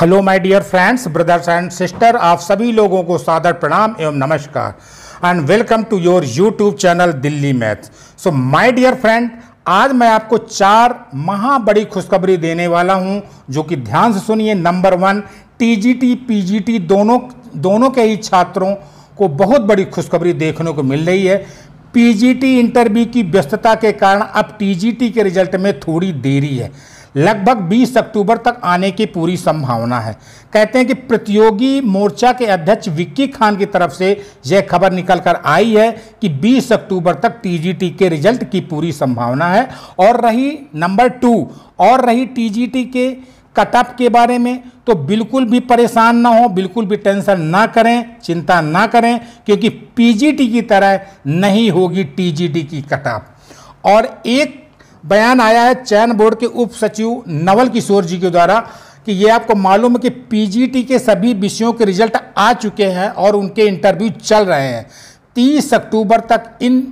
hello my dear friends brothers and sister आप सभी लोगों को सादर प्रणाम एवं नमस्कार and welcome to your YouTube channel Delhi maths so my dear friend आज मैं आपको चार महा बड़ी खुशखबरी देने वाला हूं जो कि ध्यान से सुनिए नंबर वन टीजीटी पीजीटी दोनों दोनों के ही छात्रों को बहुत बड़ी खुशखबरी देखने को मिल रही है पी इंटरव्यू की व्यस्तता के कारण अब टी के रिजल्ट में थोड़ी देरी है लगभग 20 अक्टूबर तक आने की पूरी संभावना है कहते हैं कि प्रतियोगी मोर्चा के अध्यक्ष विक्की खान की तरफ से यह खबर निकल कर आई है कि 20 अक्टूबर तक टीजीटी के रिजल्ट की पूरी संभावना है और रही नंबर टू और रही टीजीटी के कट ऑफ के बारे में तो बिल्कुल भी परेशान ना हो बिल्कुल भी टेंशन ना करें चिंता ना करें क्योंकि पीजीटी की तरह नहीं होगी टीजीटी की कट ऑफ और एक बयान आया है चयन बोर्ड के उप सचिव नवल किशोर जी के द्वारा कि ये आपको मालूम है कि पीजीटी के सभी विषयों के रिजल्ट आ चुके हैं और उनके इंटरव्यू चल रहे हैं तीस अक्टूबर तक इन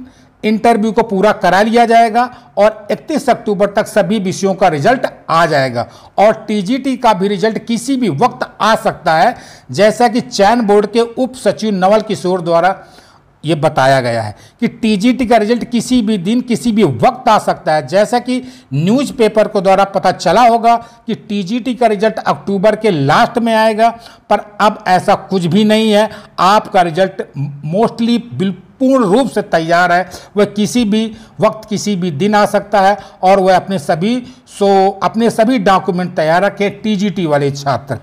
इंटरव्यू को पूरा करा लिया जाएगा और 31 अक्टूबर तक सभी विषयों का रिजल्ट आ जाएगा और टीजीटी का भी रिजल्ट किसी भी वक्त आ सकता है जैसा कि चयन बोर्ड के उप सचिव नवल किशोर द्वारा ये बताया गया है कि टीजीटी का रिजल्ट किसी भी दिन किसी भी वक्त आ सकता है जैसा कि न्यूज़पेपर को द्वारा पता चला होगा कि टीजीटी का रिजल्ट अक्टूबर के लास्ट में आएगा पर अब ऐसा कुछ भी नहीं है आपका रिजल्ट मोस्टली बिल्कुल पूर्ण रूप से तैयार है वह किसी भी वक्त किसी भी दिन आ सकता है और वह अपने सभी सो अपने सभी डॉक्यूमेंट तैयार रखें टी वाले छात्र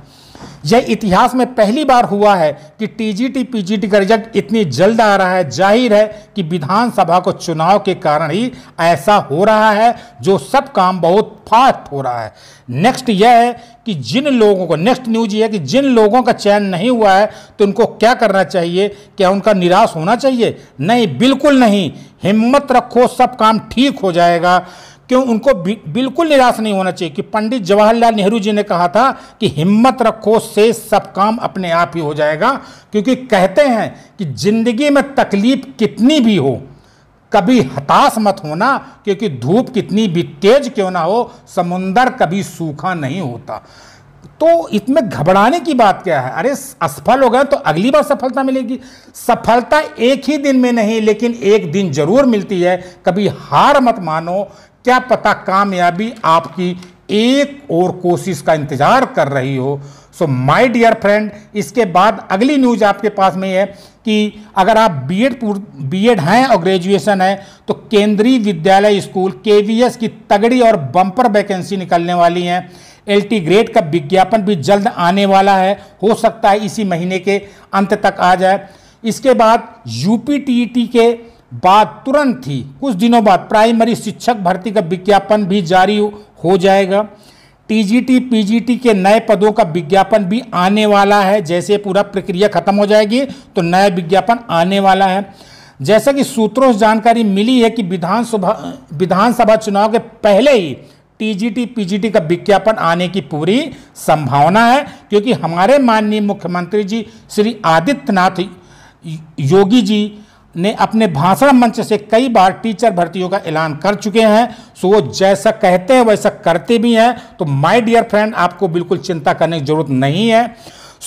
यह इतिहास में पहली बार हुआ है कि टीजीटी पीजीटी का रिजल्ट इतनी जल्द आ रहा है जाहिर है कि विधानसभा को चुनाव के कारण ही ऐसा हो रहा है जो सब काम बहुत फास्ट हो रहा है नेक्स्ट यह है कि जिन लोगों को नेक्स्ट न्यूज यह है कि जिन लोगों का चयन नहीं हुआ है तो उनको क्या करना चाहिए क्या उनका निराश होना चाहिए नहीं बिल्कुल नहीं हिम्मत रखो सब काम ठीक हो जाएगा क्यों उनको बिल्कुल निराश नहीं होना चाहिए कि पंडित जवाहरलाल नेहरू जी ने कहा था कि हिम्मत रखो से सब काम अपने आप ही हो जाएगा क्योंकि कहते हैं कि जिंदगी में तकलीफ कितनी भी हो कभी हताश मत होना क्योंकि धूप कितनी भी तेज क्यों ना हो समुंदर कभी सूखा नहीं होता तो इसमें घबराने की बात क्या है अरे असफल हो गए तो अगली बार सफलता मिलेगी सफलता एक ही दिन में नहीं लेकिन एक दिन जरूर मिलती है कभी हार मत मानो क्या पता कामयाबी आपकी एक और कोशिश का इंतजार कर रही हो सो माय डियर फ्रेंड इसके बाद अगली न्यूज आपके पास में है कि अगर आप बीएड बीएड हैं और ग्रेजुएशन है तो केंद्रीय विद्यालय स्कूल केवीएस की तगड़ी और बम्पर वैकेंसी निकलने वाली हैं एलटी ग्रेड का विज्ञापन भी जल्द आने वाला है हो सकता है इसी महीने के अंत तक आ जाए इसके बाद यूपी e के बात तुरंत ही कुछ दिनों बाद प्राइमरी शिक्षक भर्ती का विज्ञापन भी जारी हो जाएगा टीजीटी पीजीटी के नए पदों का विज्ञापन भी आने वाला है जैसे पूरा प्रक्रिया खत्म हो जाएगी तो नया विज्ञापन आने वाला है जैसा कि सूत्रों से जानकारी मिली है कि विधानसभा विधानसभा चुनाव के पहले ही टीजीटी पीजीटी का विज्ञापन आने की पूरी संभावना है क्योंकि हमारे माननीय मुख्यमंत्री जी श्री आदित्यनाथ योगी जी ने अपने भाषण मंच से कई बार टीचर भर्तियों का ऐलान कर चुके हैं सो वो जैसा कहते हैं वैसा करते भी हैं तो माय डियर फ्रेंड आपको बिल्कुल चिंता करने की जरूरत नहीं है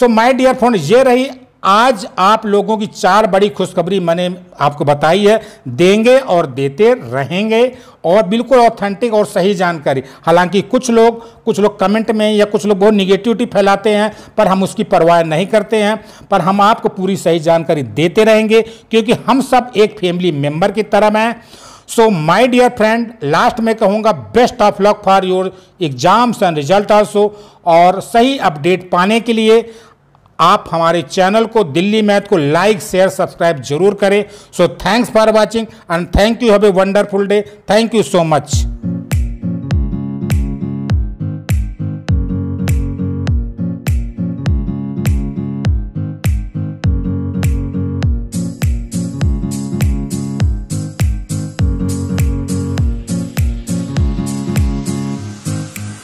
सो माय डियर फ्रेंड ये रही आज आप लोगों की चार बड़ी खुशखबरी मैंने आपको बताई है देंगे और देते रहेंगे और बिल्कुल ऑथेंटिक और सही जानकारी हालांकि कुछ लोग कुछ लोग कमेंट में या कुछ लोग बहुत निगेटिविटी फैलाते हैं पर हम उसकी परवाह नहीं करते हैं पर हम आपको पूरी सही जानकारी देते रहेंगे क्योंकि हम सब एक फैमिली मेम्बर की तरह हैं so my dear friend last में कहूँगा best of luck for your exams and result also और सही अपडेट पाने के लिए आप हमारे चैनल को दिल्ली मैथ को लाइक शेयर सब्सक्राइब जरूर करें so thanks for watching and thank you have a wonderful day thank you so much